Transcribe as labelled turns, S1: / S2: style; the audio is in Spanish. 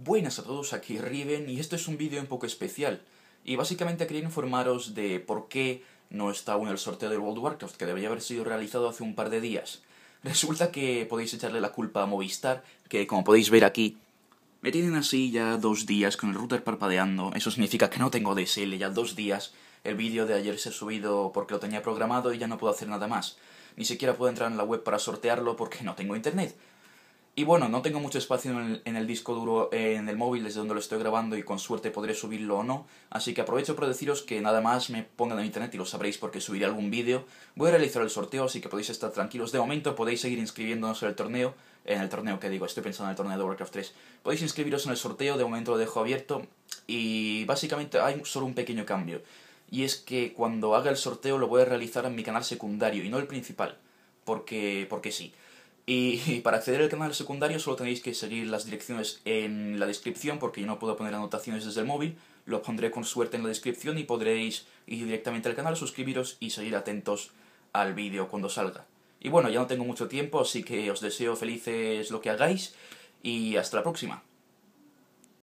S1: Buenas a todos, aquí Riven y esto es un vídeo un poco especial y básicamente quería informaros de por qué no está aún el sorteo del World of Warcraft que debería haber sido realizado hace un par de días. Resulta que podéis echarle la culpa a Movistar, que como podéis ver aquí, me tienen así ya dos días con el router parpadeando, eso significa que no tengo DSL ya dos días, el vídeo de ayer se ha subido porque lo tenía programado y ya no puedo hacer nada más. Ni siquiera puedo entrar en la web para sortearlo porque no tengo internet. Y bueno, no tengo mucho espacio en el, disco duro, eh, en el móvil desde donde lo estoy grabando y con suerte podré subirlo o no, así que aprovecho para deciros que nada más me pongan en internet y lo sabréis porque subiré algún vídeo. Voy a realizar el sorteo, así que podéis estar tranquilos. De momento podéis seguir inscribiéndonos en el torneo, en el torneo que digo, estoy pensando en el torneo de Warcraft 3. Podéis inscribiros en el sorteo, de momento lo dejo abierto y básicamente hay solo un pequeño cambio. Y es que cuando haga el sorteo lo voy a realizar en mi canal secundario y no el principal, porque, porque sí. Y, para acceder al canal secundario solo tenéis que seguir las direcciones en la descripción porque yo no puedo poner anotaciones desde el móvil. Lo pondré con suerte en la descripción y podréis ir directamente al canal, suscribiros y seguir atentos al vídeo cuando salga. Y bueno, ya no tengo mucho tiempo, así que os deseo felices lo que hagáis y hasta la próxima.